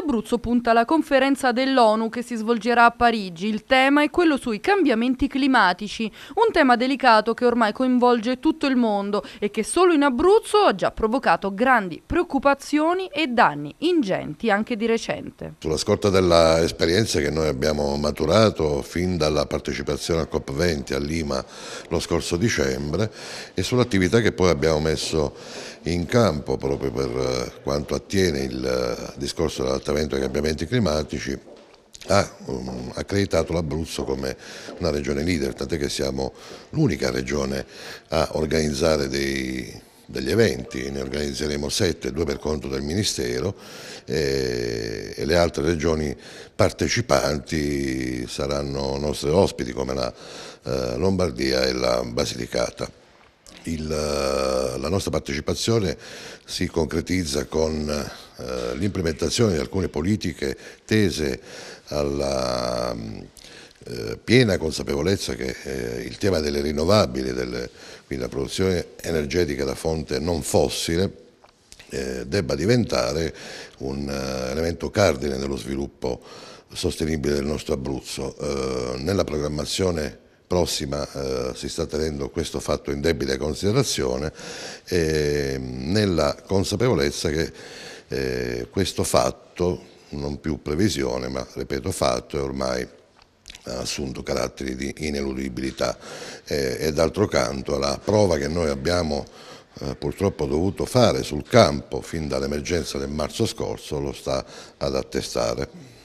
L'Abruzzo punta alla conferenza dell'ONU che si svolgerà a Parigi. Il tema è quello sui cambiamenti climatici, un tema delicato che ormai coinvolge tutto il mondo e che solo in Abruzzo ha già provocato grandi preoccupazioni e danni ingenti anche di recente. Sulla scorta dell'esperienza che noi abbiamo maturato fin dalla partecipazione al COP20 a Lima lo scorso dicembre e sull'attività che poi abbiamo messo in campo proprio per eh, quanto attiene il eh, discorso dell'adattamento ai cambiamenti climatici ha mm, accreditato l'Abruzzo come una regione leader, tant'è che siamo l'unica regione a organizzare dei degli eventi, ne organizzeremo sette, due per conto del Ministero e, eh, e, le altre regioni partecipanti saranno nostri ospiti come la eh, Lombardia e la Basilicata. Il, eh, la nostra partecipazione si concretizza con eh, l'implementazione di alcune politiche tese alla eh, piena consapevolezza che eh, il tema delle rinnovabili, delle, quindi la produzione energetica da fonte non fossile, eh, debba diventare un elemento cardine nello sviluppo sostenibile del nostro Abruzzo. nella programmazione prossima eh, si sta tenendo questo fatto in debita considerazione eh, nella consapevolezza che eh, questo fatto, non più previsione ma ripeto fatto, è ormai ha assunto caratteri di ineludibilità e d'altro canto la prova che noi abbiamo eh, purtroppo dovuto fare sul campo fin dall'emergenza del marzo scorso lo sta ad attestare.